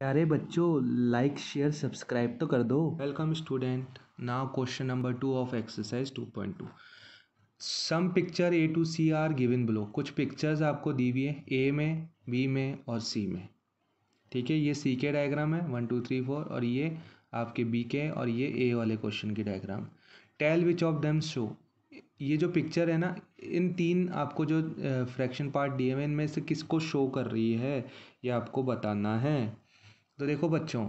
प्यारे बच्चों like share subscribe तो कर दो welcome student now question number two of exercise two point two some picture a to c are given below कुछ pictures आपको दी हुई है ए में बी में और सी में ठीक है ये सी के डायग्राम है वन टू थ्री फोर और ये आपके बी के और ये ए वाले क्वेश्चन के diagram tell which of them show ये जो पिक्चर है ना इन तीन आपको जो फ्रैक्शन पार्ट डी एम इनमें से किसको शो कर रही है ये आपको बताना है तो देखो बच्चों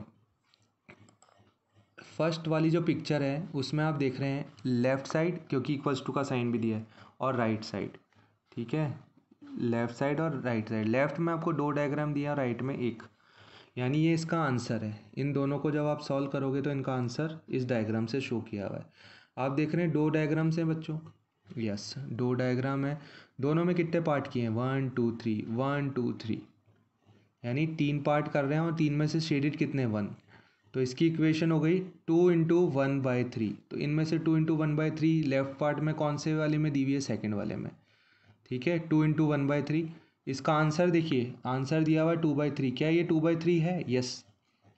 फर्स्ट वाली जो पिक्चर है उसमें आप देख रहे हैं लेफ़्ट साइड क्योंकि इक्वल्स टू का साइन भी दिया है और राइट साइड ठीक है लेफ़्ट साइड और राइट साइड लेफ़्ट में आपको दो डायग्राम दिया राइट में एक यानी ये इसका आंसर है इन दोनों को जब आप सॉल्व करोगे तो इनका आंसर इस डायग्राम से शो किया हुआ है आप देख रहे हैं दो डायग्राम से बच्चों यस दो डायग्राम है दोनों में कितने पार्ट किए हैं one two three one two three यानी तीन पार्ट कर रहे हैं और तीन में से शेडेड कितने वन तो इसकी इक्वेशन हो गई two into one by three तो इनमें से two into one by three left part में कौन से वाले में दी हुई है सेकेंड वाले में ठीक है two into one by three इसका आंसर देखिए आंसर दिया हुआ टू बाई थ्री क्या ये टू बाई थ्री है yes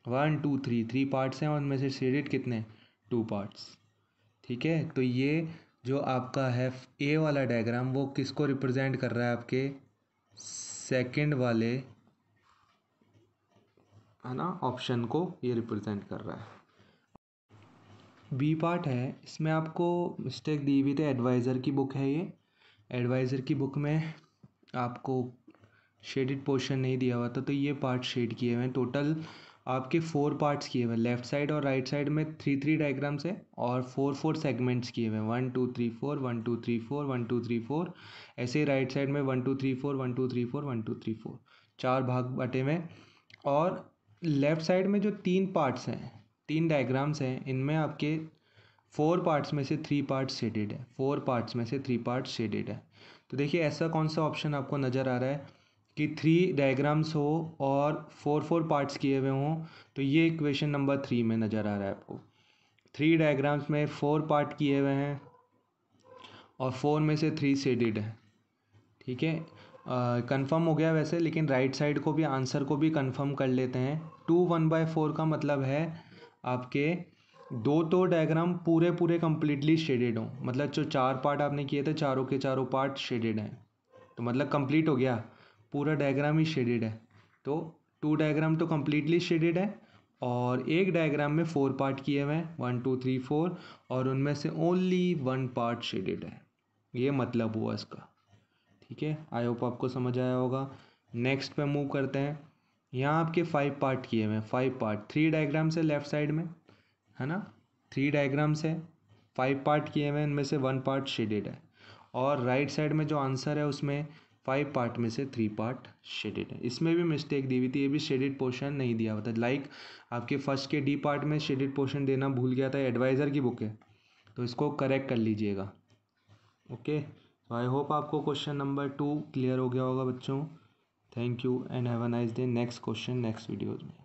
one two three three parts हैं और उनमें से शेडेड कितने टू पार्ट्स ठीक है तो ये जो आपका है ए वाला डायग्राम वो किसको रिप्रेजेंट कर रहा है आपके सेकेंड वाले है ना ऑप्शन को ये रिप्रेजेंट कर रहा है बी पार्ट है इसमें आपको मिस्टेक दी हुई थी तो एडवाइज़र की बुक है ये एडवाइज़र की बुक में आपको शेडिड पोर्शन नहीं दिया हुआ था तो ये पार्ट शेड किए हुए हैं टोटल आपके फोर पार्ट्स किए हुए हैं लेफ्ट साइड और राइट साइड में थ्री थ्री डायग्राम्स है और फोर फोर सेगमेंट्स किए हुए हैं one two three four one two three four one two three four ऐसे ही राइट साइड में one two three four one two three four one two three four चार भाग बटे में और लेफ़्ट साइड में जो तीन पार्ट्स हैं तीन डायग्राम्स हैं इनमें आपके फोर पार्ट्स में से थ्री पार्ट्स शेडेड है फोर पार्ट्स में से थ्री पार्ट्स शेडेड है तो देखिए ऐसा कौन सा ऑप्शन आपको नज़र आ रहा है कि थ्री डायग्राम्स हो और फोर फोर पार्ट्स किए हुए हों तो ये इक्वेशन नंबर थ्री में नज़र आ रहा है आपको थ्री डायग्राम्स में फोर पार्ट किए हुए हैं और फोर में से थ्री शेडेड है ठीक है कंफर्म हो गया वैसे लेकिन राइट साइड को भी आंसर को भी कंफर्म कर लेते हैं टू वन बाय फोर का मतलब है आपके दो तो डायग्राम पूरे पूरे कम्प्लीटली शेडेड हों मतलब जो चार पार्ट आपने किए थे चारों के चारों पार्ट शेडेड हैं तो मतलब कंप्लीट हो गया पूरा डायग्राम ही शेडेड है तो टू डायग्राम तो कम्प्लीटली शेडेड है और एक डायग्राम में फोर पार्ट किए हुए हैं वन टू थ्री फोर और उनमें से ओनली वन पार्ट शेडेड है ये मतलब हुआ इसका ठीक है आई होप आपको समझ आया होगा नेक्स्ट पे मूव करते हैं यहाँ आपके फाइव पार्ट किए हुए हैं फाइव पार्ट थ्री डायग्राम्स है लेफ्ट साइड में है ना थ्री डायग्राम्स है फाइव पार्ट किए हुए हैं इनमें से वन पार्ट शेडेड है और राइट right साइड में जो आंसर है उसमें फाइव पार्ट में से थ्री पार्ट शेडेड है इसमें भी मिस्टेक दी हुई थी ये भी शेडेड पोर्शन नहीं दिया हुआ था लाइक आपके फर्स्ट के डी पार्ट में शेडेड पोर्शन देना भूल गया था एडवाइज़र की बुक है तो इसको करेक्ट कर लीजिएगा ओके आई होप आपको क्वेश्चन नंबर टू क्लियर हो गया होगा बच्चों thank you and have a nice day next question next videos में